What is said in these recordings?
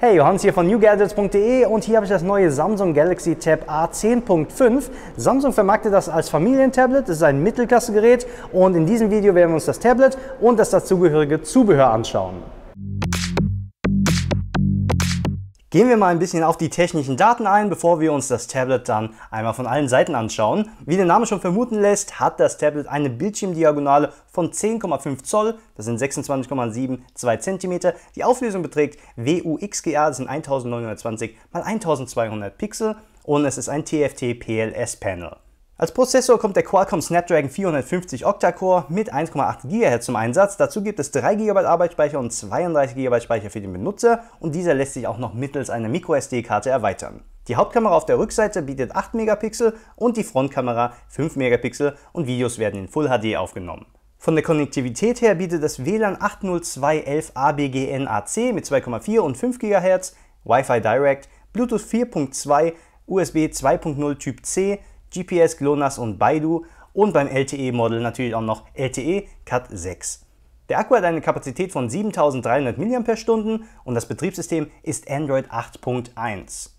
Hey, Johannes hier von newgadgets.de und hier habe ich das neue Samsung Galaxy Tab A10.5. Samsung vermarktet das als Familientablet, es ist ein Mittelklassegerät und in diesem Video werden wir uns das Tablet und das dazugehörige Zubehör anschauen. Gehen wir mal ein bisschen auf die technischen Daten ein, bevor wir uns das Tablet dann einmal von allen Seiten anschauen. Wie der Name schon vermuten lässt, hat das Tablet eine Bildschirmdiagonale von 10,5 Zoll, das sind 26,72 cm. Die Auflösung beträgt WUXGA, das sind 1920 x 1200 Pixel und es ist ein TFT PLS Panel. Als Prozessor kommt der Qualcomm Snapdragon 450 Octa-Core mit 1,8 GHz zum Einsatz. Dazu gibt es 3 GB Arbeitsspeicher und 32 GB Speicher für den Benutzer und dieser lässt sich auch noch mittels einer MicroSD-Karte erweitern. Die Hauptkamera auf der Rückseite bietet 8 Megapixel und die Frontkamera 5 Megapixel und Videos werden in Full HD aufgenommen. Von der Konnektivität her bietet das WLAN 802.11 abgnac mit 2,4 und 5 GHz, Wi-Fi Direct, Bluetooth 4.2, USB 2.0 Typ C, GPS, GLONASS und Baidu und beim LTE-Model natürlich auch noch LTE Cat 6. Der Akku hat eine Kapazität von 7300 mAh und das Betriebssystem ist Android 8.1.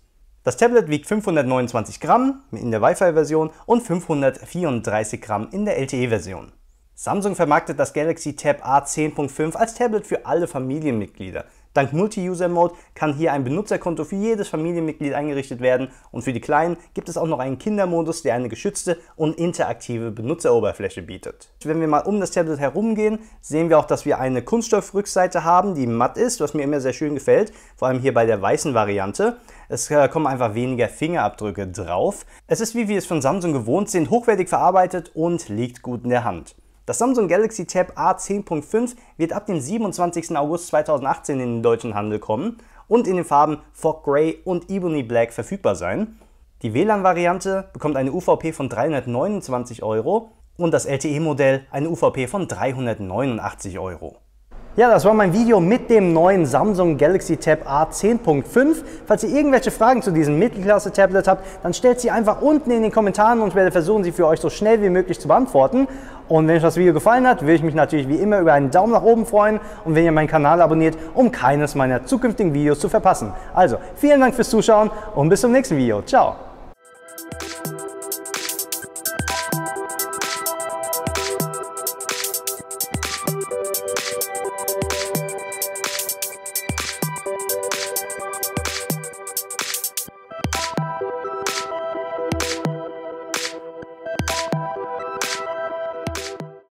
Das Tablet wiegt 529 Gramm in der Wi-Fi-Version und 534 Gramm in der LTE-Version. Samsung vermarktet das Galaxy Tab A10.5 als Tablet für alle Familienmitglieder. Dank Multi-User-Mode kann hier ein Benutzerkonto für jedes Familienmitglied eingerichtet werden und für die Kleinen gibt es auch noch einen Kindermodus, der eine geschützte und interaktive Benutzeroberfläche bietet. Wenn wir mal um das Tablet herumgehen, sehen wir auch, dass wir eine Kunststoffrückseite haben, die matt ist, was mir immer sehr schön gefällt, vor allem hier bei der weißen Variante. Es äh, kommen einfach weniger Fingerabdrücke drauf. Es ist, wie wir es von Samsung gewohnt sind, hochwertig verarbeitet und liegt gut in der Hand. Das Samsung Galaxy Tab A10.5 wird ab dem 27. August 2018 in den deutschen Handel kommen und in den Farben Fog Grey und Ebony Black verfügbar sein. Die WLAN-Variante bekommt eine UVP von 329 Euro und das LTE-Modell eine UVP von 389 Euro. Ja, das war mein Video mit dem neuen Samsung Galaxy Tab A10.5. Falls ihr irgendwelche Fragen zu diesem Mittelklasse-Tablet habt, dann stellt sie einfach unten in den Kommentaren und ich werde versuchen, sie für euch so schnell wie möglich zu beantworten. Und wenn euch das Video gefallen hat, würde ich mich natürlich wie immer über einen Daumen nach oben freuen und wenn ihr meinen Kanal abonniert, um keines meiner zukünftigen Videos zu verpassen. Also, vielen Dank fürs Zuschauen und bis zum nächsten Video. Ciao!